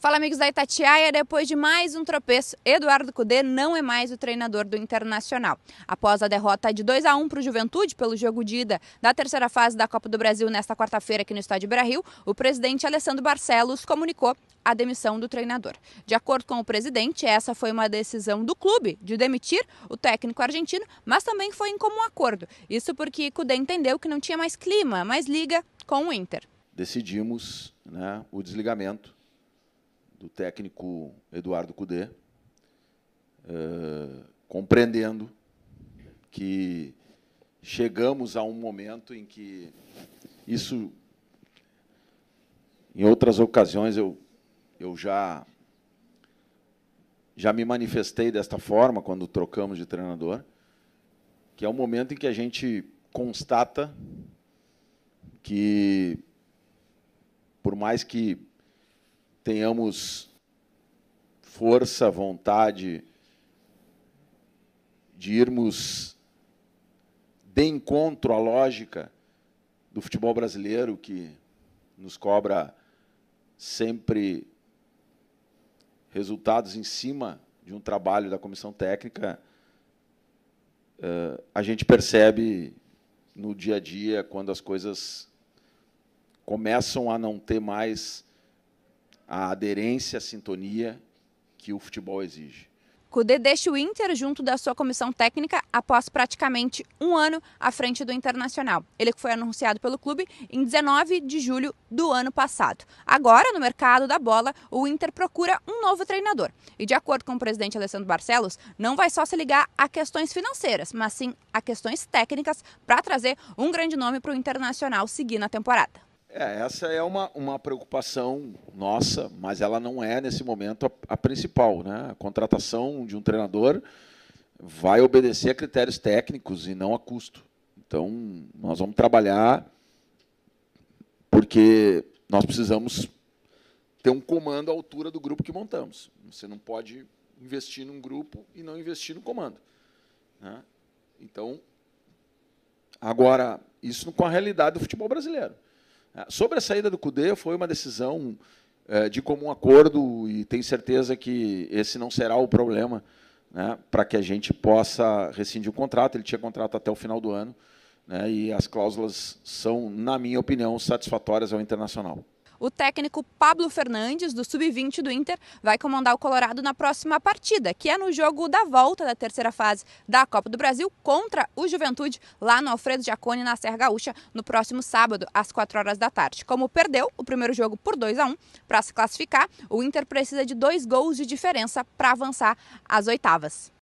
Fala amigos da Itatiaia, depois de mais um tropeço, Eduardo Cudê não é mais o treinador do Internacional. Após a derrota de 2 a 1 para o Juventude pelo jogo de ida da terceira fase da Copa do Brasil nesta quarta-feira aqui no Estádio Brasil, o presidente Alessandro Barcelos comunicou a demissão do treinador. De acordo com o presidente, essa foi uma decisão do clube de demitir o técnico argentino, mas também foi em comum acordo. Isso porque Cudê entendeu que não tinha mais clima, mais liga com o Inter. Decidimos né, o desligamento do técnico Eduardo Cudê, uh, compreendendo que chegamos a um momento em que isso, em outras ocasiões, eu, eu já, já me manifestei desta forma quando trocamos de treinador, que é o um momento em que a gente constata que, por mais que tenhamos força, vontade de irmos de encontro à lógica do futebol brasileiro que nos cobra sempre resultados em cima de um trabalho da comissão técnica, eh, a gente percebe no dia a dia quando as coisas começam a não ter mais a aderência a sintonia que o futebol exige. Cudê deixa o Inter junto da sua comissão técnica após praticamente um ano à frente do Internacional. Ele foi anunciado pelo clube em 19 de julho do ano passado. Agora, no mercado da bola, o Inter procura um novo treinador. E de acordo com o presidente Alessandro Barcelos, não vai só se ligar a questões financeiras, mas sim a questões técnicas para trazer um grande nome para o Internacional seguir na temporada. É, essa é uma, uma preocupação nossa, mas ela não é, nesse momento, a, a principal. Né? A contratação de um treinador vai obedecer a critérios técnicos e não a custo. Então, nós vamos trabalhar porque nós precisamos ter um comando à altura do grupo que montamos. Você não pode investir num grupo e não investir no comando. Né? Então, agora, isso com a realidade do futebol brasileiro. Ah, sobre a saída do CUDE, foi uma decisão eh, de comum acordo e tenho certeza que esse não será o problema né, para que a gente possa rescindir o contrato. Ele tinha contrato até o final do ano né, e as cláusulas são, na minha opinião, satisfatórias ao internacional. O técnico Pablo Fernandes, do Sub-20 do Inter, vai comandar o Colorado na próxima partida, que é no jogo da volta da terceira fase da Copa do Brasil contra o Juventude, lá no Alfredo Giacone, na Serra Gaúcha, no próximo sábado, às 4 horas da tarde. Como perdeu o primeiro jogo por 2 a 1 para se classificar, o Inter precisa de dois gols de diferença para avançar às oitavas.